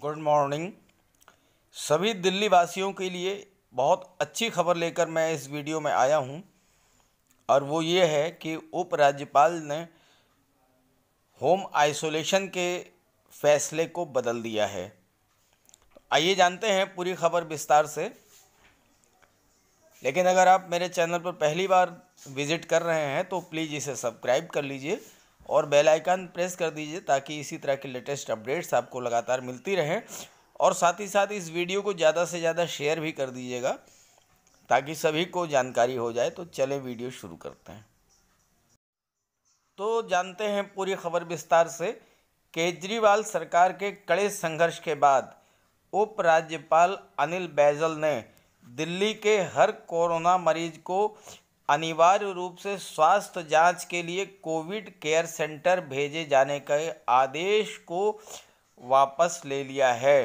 good morning सभी दिल्ली वासियों के लिए बहुत अच्छी खबर लेकर मैं इस वीडियो में आया हूं और वो ये है कि उपराज्यपाल ने होम आइसोलेशन के फैसले को बदल दिया है आइए जानते हैं पूरी खबर विस्तार से लेकिन अगर आप मेरे चैनल पर पहली बार विज़िट कर रहे हैं तो प्लीज़ इसे सब्सक्राइब कर लीजिए और बेल आइकन प्रेस कर दीजिए ताकि इसी तरह के लेटेस्ट अपडेट्स आपको लगातार मिलती रहें और साथ ही साथ इस वीडियो को ज़्यादा से ज़्यादा शेयर भी कर दीजिएगा ताकि सभी को जानकारी हो जाए तो चले वीडियो शुरू करते हैं तो जानते हैं पूरी खबर विस्तार से केजरीवाल सरकार के कड़े संघर्ष के बाद उपराज्यपाल अनिल बैजल ने दिल्ली के हर कोरोना मरीज को अनिवार्य रूप से स्वास्थ्य जांच के लिए कोविड केयर सेंटर भेजे जाने के आदेश को वापस ले लिया है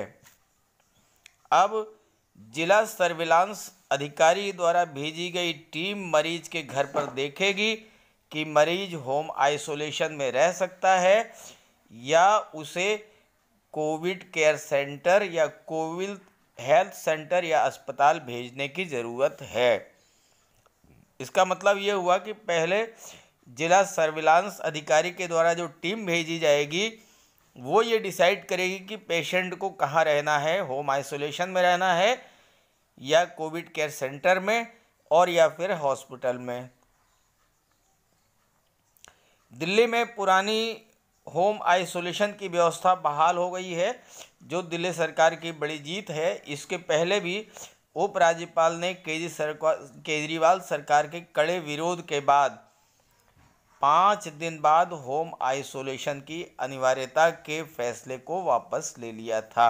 अब जिला सर्विलांस अधिकारी द्वारा भेजी गई टीम मरीज के घर पर देखेगी कि मरीज होम आइसोलेशन में रह सकता है या उसे कोविड केयर सेंटर या कोविड हेल्थ सेंटर या अस्पताल भेजने की ज़रूरत है इसका मतलब ये हुआ कि पहले जिला सर्विलांस अधिकारी के द्वारा जो टीम भेजी जाएगी वो ये डिसाइड करेगी कि पेशेंट को कहाँ रहना है होम आइसोलेशन में रहना है या कोविड केयर सेंटर में और या फिर हॉस्पिटल में दिल्ली में पुरानी होम आइसोलेशन की व्यवस्था बहाल हो गई है जो दिल्ली सरकार की बड़ी जीत है इसके पहले भी उपराज्यपाल ने केजरी सरकार केजरीवाल सरकार के कड़े विरोध के बाद पाँच दिन बाद होम आइसोलेशन की अनिवार्यता के फैसले को वापस ले लिया था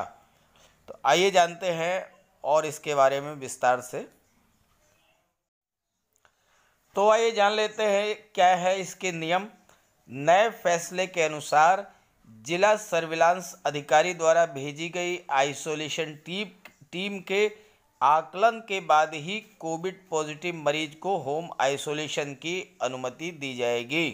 तो आइए जानते हैं और इसके बारे में विस्तार से तो आइए जान लेते हैं क्या है इसके नियम नए फैसले के अनुसार जिला सर्विलांस अधिकारी द्वारा भेजी गई आइसोलेशन टीम टीम के आकलन के बाद ही कोविड पॉजिटिव मरीज को होम आइसोलेशन की अनुमति दी जाएगी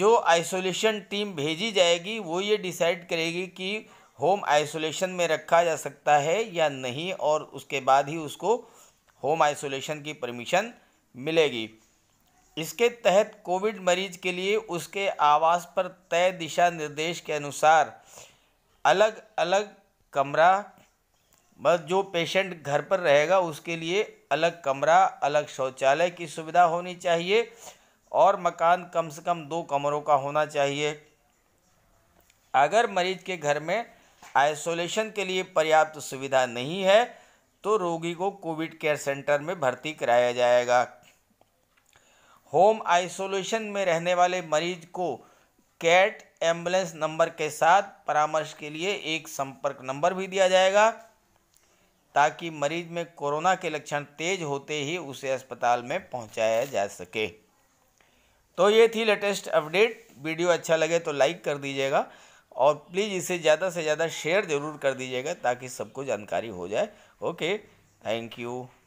जो आइसोलेशन टीम भेजी जाएगी वो ये डिसाइड करेगी कि होम आइसोलेशन में रखा जा सकता है या नहीं और उसके बाद ही उसको होम आइसोलेशन की परमिशन मिलेगी इसके तहत कोविड मरीज के लिए उसके आवास पर तय दिशा निर्देश के अनुसार अलग अलग कमरा बस मतलब जो पेशेंट घर पर रहेगा उसके लिए अलग कमरा अलग शौचालय की सुविधा होनी चाहिए और मकान कम से कम दो कमरों का होना चाहिए अगर मरीज के घर में आइसोलेशन के लिए पर्याप्त सुविधा नहीं है तो रोगी को कोविड केयर सेंटर में भर्ती कराया जाएगा होम आइसोलेशन में रहने वाले मरीज को कैट एम्बुलेंस नंबर के साथ परामर्श के लिए एक संपर्क नंबर भी दिया जाएगा ताकि मरीज में कोरोना के लक्षण तेज होते ही उसे अस्पताल में पहुंचाया जा सके तो ये थी लेटेस्ट अपडेट वीडियो अच्छा लगे तो लाइक कर दीजिएगा और प्लीज़ इसे ज़्यादा से ज़्यादा शेयर ज़रूर कर दीजिएगा ताकि सबको जानकारी हो जाए ओके थैंक यू